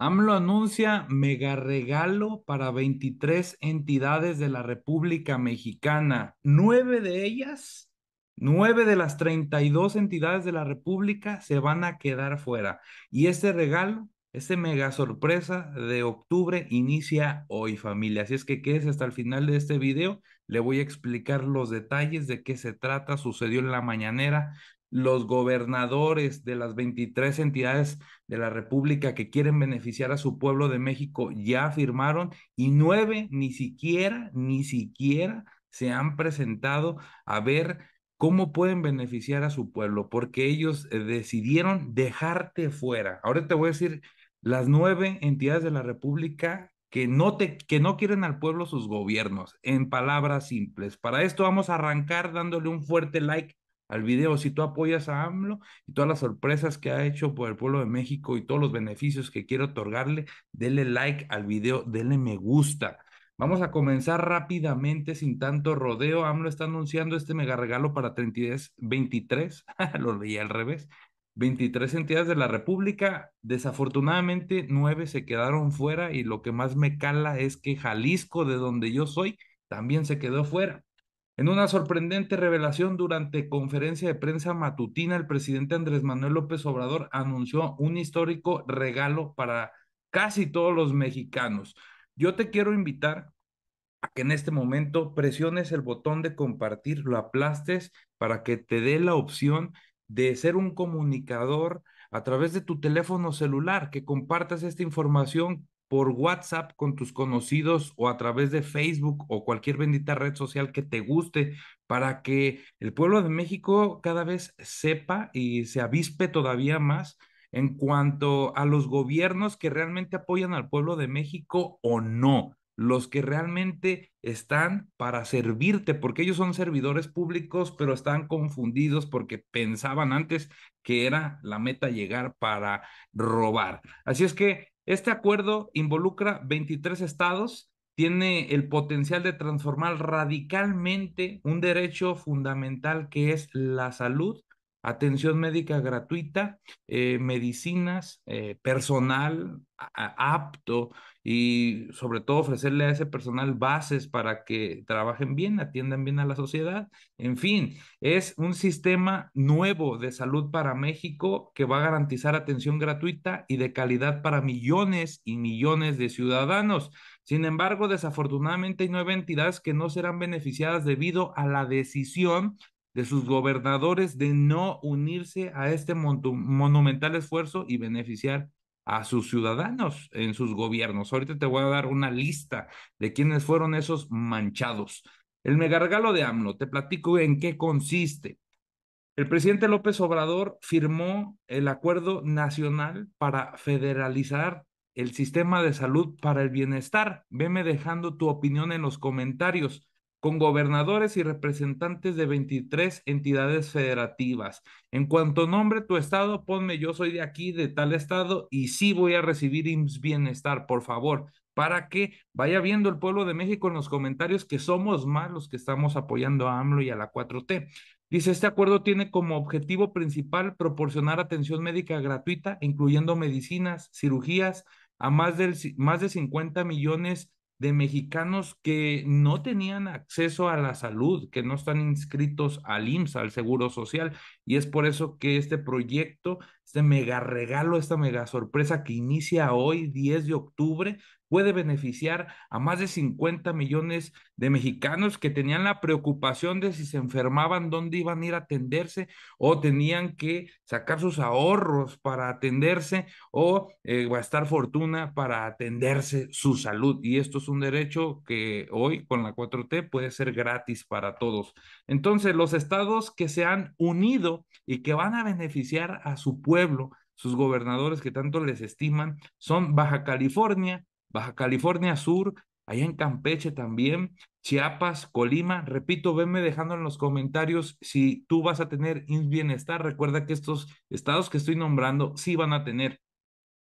AMLO anuncia mega regalo para 23 entidades de la República Mexicana. Nueve de ellas, nueve de las 32 entidades de la República se van a quedar fuera. Y este regalo, este mega sorpresa de octubre inicia hoy, familia. Así es que quédese hasta el final de este video. Le voy a explicar los detalles de qué se trata. Sucedió en la mañanera los gobernadores de las 23 entidades de la República que quieren beneficiar a su pueblo de México ya firmaron y nueve ni siquiera, ni siquiera se han presentado a ver cómo pueden beneficiar a su pueblo, porque ellos eh, decidieron dejarte fuera. Ahora te voy a decir las nueve entidades de la República que no, te, que no quieren al pueblo sus gobiernos, en palabras simples. Para esto vamos a arrancar dándole un fuerte like al video, si tú apoyas a AMLO y todas las sorpresas que ha hecho por el pueblo de México y todos los beneficios que quiero otorgarle, dele like al video, denle me gusta. Vamos a comenzar rápidamente sin tanto rodeo. AMLO está anunciando este mega regalo para 33, 23, lo leí al revés, 23 entidades de la República. Desafortunadamente, nueve se quedaron fuera y lo que más me cala es que Jalisco, de donde yo soy, también se quedó fuera. En una sorprendente revelación durante conferencia de prensa matutina, el presidente Andrés Manuel López Obrador anunció un histórico regalo para casi todos los mexicanos. Yo te quiero invitar a que en este momento presiones el botón de compartir, lo aplastes para que te dé la opción de ser un comunicador a través de tu teléfono celular, que compartas esta información por WhatsApp con tus conocidos o a través de Facebook o cualquier bendita red social que te guste para que el pueblo de México cada vez sepa y se avispe todavía más en cuanto a los gobiernos que realmente apoyan al pueblo de México o no, los que realmente están para servirte, porque ellos son servidores públicos, pero están confundidos porque pensaban antes que era la meta llegar para robar. Así es que este acuerdo involucra 23 estados, tiene el potencial de transformar radicalmente un derecho fundamental que es la salud atención médica gratuita, eh, medicinas, eh, personal apto y sobre todo ofrecerle a ese personal bases para que trabajen bien, atiendan bien a la sociedad. En fin, es un sistema nuevo de salud para México que va a garantizar atención gratuita y de calidad para millones y millones de ciudadanos. Sin embargo, desafortunadamente hay nueve entidades que no serán beneficiadas debido a la decisión de sus gobernadores de no unirse a este monumental esfuerzo y beneficiar a sus ciudadanos en sus gobiernos. Ahorita te voy a dar una lista de quiénes fueron esos manchados. El megargalo de AMLO, te platico en qué consiste. El presidente López Obrador firmó el acuerdo nacional para federalizar el sistema de salud para el bienestar. Veme dejando tu opinión en los comentarios con gobernadores y representantes de 23 entidades federativas. En cuanto nombre tu estado, ponme yo soy de aquí, de tal estado, y sí voy a recibir IMSS Bienestar, por favor, para que vaya viendo el pueblo de México en los comentarios que somos más los que estamos apoyando a AMLO y a la 4T. Dice, este acuerdo tiene como objetivo principal proporcionar atención médica gratuita, incluyendo medicinas, cirugías, a más, más de 50 millones de mexicanos que no tenían acceso a la salud, que no están inscritos al IMSS, al Seguro Social, y es por eso que este proyecto este mega regalo, esta mega sorpresa que inicia hoy, 10 de octubre, puede beneficiar a más de 50 millones de mexicanos que tenían la preocupación de si se enfermaban, dónde iban a ir a atenderse o tenían que sacar sus ahorros para atenderse o eh, gastar fortuna para atenderse su salud. Y esto es un derecho que hoy con la 4T puede ser gratis para todos. Entonces, los estados que se han unido y que van a beneficiar a su pueblo, pueblo, sus gobernadores que tanto les estiman, son Baja California, Baja California Sur, allá en Campeche también, Chiapas, Colima. Repito, venme dejando en los comentarios si tú vas a tener bienestar. Recuerda que estos estados que estoy nombrando sí van a tener,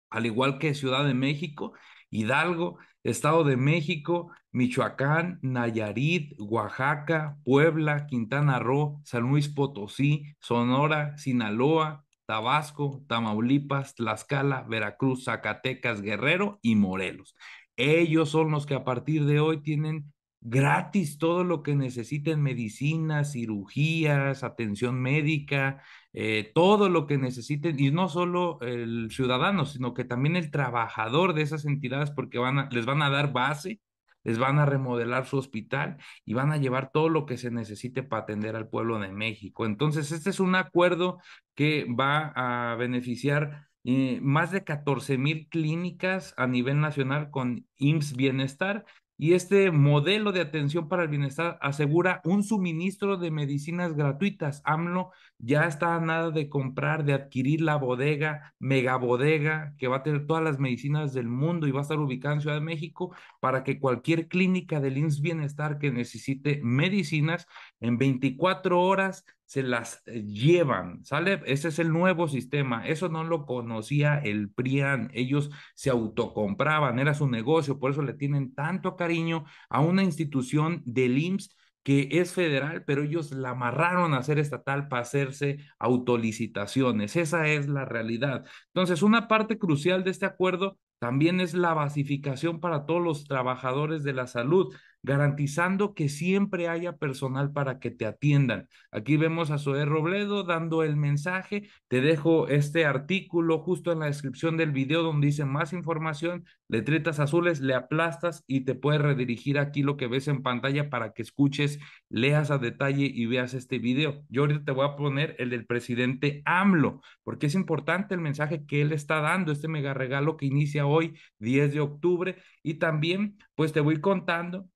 al igual que Ciudad de México, Hidalgo, Estado de México, Michoacán, Nayarit, Oaxaca, Puebla, Quintana Roo, San Luis Potosí, Sonora, Sinaloa, Tabasco, Tamaulipas, Tlaxcala, Veracruz, Zacatecas, Guerrero y Morelos. Ellos son los que a partir de hoy tienen gratis todo lo que necesiten, medicinas, cirugías, atención médica, eh, todo lo que necesiten, y no solo el ciudadano, sino que también el trabajador de esas entidades, porque van les van a dar base les van a remodelar su hospital y van a llevar todo lo que se necesite para atender al pueblo de México. Entonces, este es un acuerdo que va a beneficiar eh, más de 14 mil clínicas a nivel nacional con IMSS Bienestar y este modelo de atención para el bienestar asegura un suministro de medicinas gratuitas. AMLO ya está a nada de comprar, de adquirir la bodega, mega bodega que va a tener todas las medicinas del mundo y va a estar ubicada en Ciudad de México para que cualquier clínica del IMSS Bienestar que necesite medicinas en 24 horas se las eh, llevan, ¿sale? Ese es el nuevo sistema. Eso no lo conocía el PRIAN. Ellos se autocompraban, era su negocio, por eso le tienen tanto cariño a una institución del IMSS que es federal, pero ellos la amarraron a ser estatal para hacerse autolicitaciones. Esa es la realidad. Entonces, una parte crucial de este acuerdo también es la basificación para todos los trabajadores de la salud garantizando que siempre haya personal para que te atiendan. Aquí vemos a Zoé Robledo dando el mensaje. Te dejo este artículo justo en la descripción del video donde dice más información, letritas azules, le aplastas y te puedes redirigir aquí lo que ves en pantalla para que escuches, leas a detalle y veas este video. Yo ahorita te voy a poner el del presidente AMLO, porque es importante el mensaje que él está dando, este mega regalo que inicia hoy, 10 de octubre, y también pues te voy contando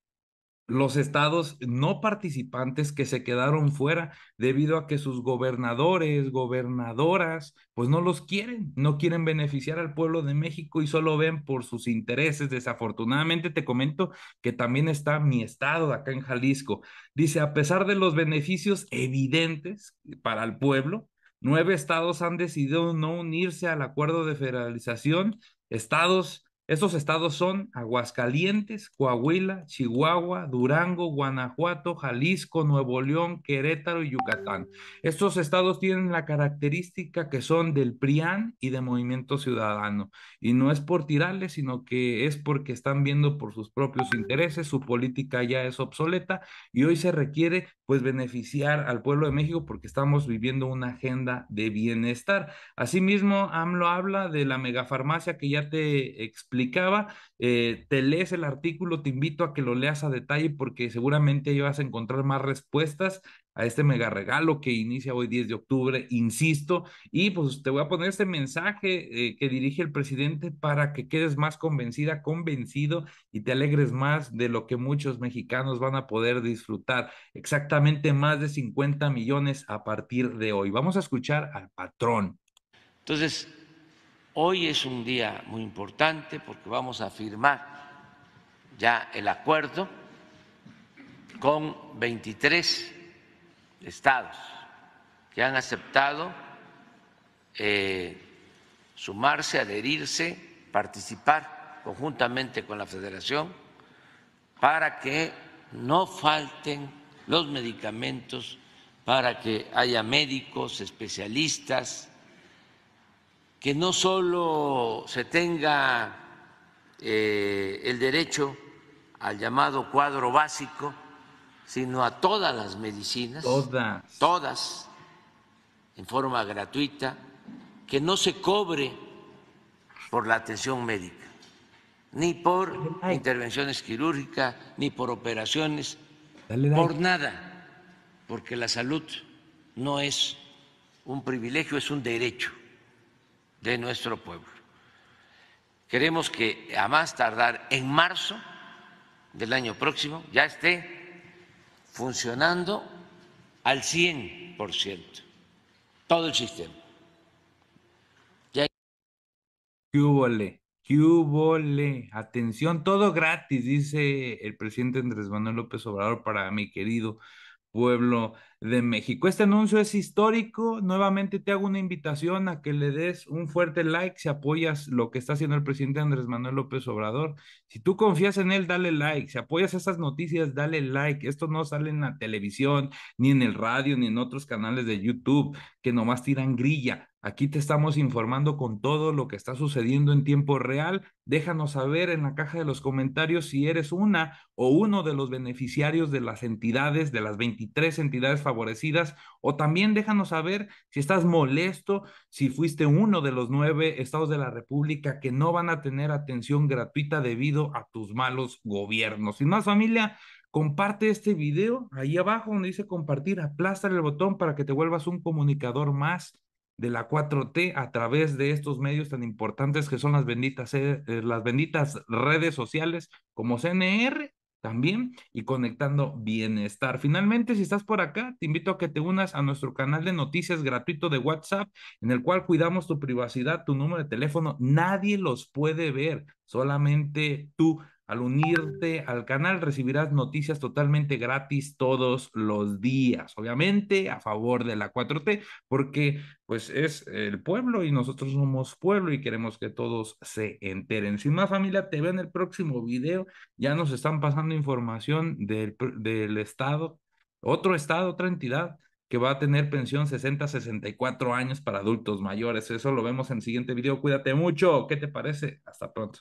los estados no participantes que se quedaron fuera debido a que sus gobernadores, gobernadoras, pues no los quieren, no quieren beneficiar al pueblo de México y solo ven por sus intereses. Desafortunadamente te comento que también está mi estado acá en Jalisco. Dice, a pesar de los beneficios evidentes para el pueblo, nueve estados han decidido no unirse al acuerdo de federalización, estados estos estados son Aguascalientes, Coahuila, Chihuahua, Durango, Guanajuato, Jalisco, Nuevo León, Querétaro y Yucatán. Estos estados tienen la característica que son del PRIAN y de Movimiento Ciudadano. Y no es por tirarles, sino que es porque están viendo por sus propios intereses, su política ya es obsoleta y hoy se requiere pues beneficiar al pueblo de México porque estamos viviendo una agenda de bienestar. Asimismo, AMLO habla de la megafarmacia que ya te explicaba, eh, te lees el artículo, te invito a que lo leas a detalle porque seguramente ahí vas a encontrar más respuestas a este mega regalo que inicia hoy 10 de octubre, insisto, y pues te voy a poner este mensaje eh, que dirige el presidente para que quedes más convencida, convencido y te alegres más de lo que muchos mexicanos van a poder disfrutar, exactamente más de 50 millones a partir de hoy. Vamos a escuchar al patrón. Entonces, hoy es un día muy importante porque vamos a firmar ya el acuerdo con 23 estados que han aceptado eh, sumarse, adherirse, participar conjuntamente con la federación para que no falten los medicamentos, para que haya médicos, especialistas, que no solo se tenga eh, el derecho al llamado cuadro básico, sino a todas las medicinas, todas, todas en forma gratuita, que no se cobre por la atención médica, ni por intervenciones quirúrgicas, ni por operaciones, por nada, porque la salud no es un privilegio, es un derecho de nuestro pueblo. Queremos que a más tardar en marzo del año próximo ya esté funcionando al 100%, todo el sistema. Cúbole, atención, todo gratis, dice el presidente Andrés Manuel López Obrador para mi querido pueblo de México. Este anuncio es histórico. Nuevamente te hago una invitación a que le des un fuerte like si apoyas lo que está haciendo el presidente Andrés Manuel López Obrador. Si tú confías en él, dale like. Si apoyas esas noticias, dale like. Esto no sale en la televisión, ni en el radio, ni en otros canales de YouTube que nomás tiran grilla. Aquí te estamos informando con todo lo que está sucediendo en tiempo real. Déjanos saber en la caja de los comentarios si eres una o uno de los beneficiarios de las entidades, de las 23 entidades favorecidas, o también déjanos saber si estás molesto, si fuiste uno de los nueve estados de la República que no van a tener atención gratuita debido a tus malos gobiernos. Sin más familia, Comparte este video ahí abajo donde dice compartir, aplástale el botón para que te vuelvas un comunicador más de la 4T a través de estos medios tan importantes que son las benditas, eh, eh, las benditas redes sociales como CNR también y conectando bienestar. Finalmente, si estás por acá, te invito a que te unas a nuestro canal de noticias gratuito de WhatsApp, en el cual cuidamos tu privacidad, tu número de teléfono. Nadie los puede ver, solamente tú al unirte al canal recibirás noticias totalmente gratis todos los días, obviamente a favor de la 4T, porque pues es el pueblo y nosotros somos pueblo y queremos que todos se enteren. Sin más familia, te veo en el próximo video. Ya nos están pasando información del, del estado, otro estado, otra entidad que va a tener pensión 60, 64 años para adultos mayores. Eso lo vemos en el siguiente video. Cuídate mucho. ¿Qué te parece? Hasta pronto.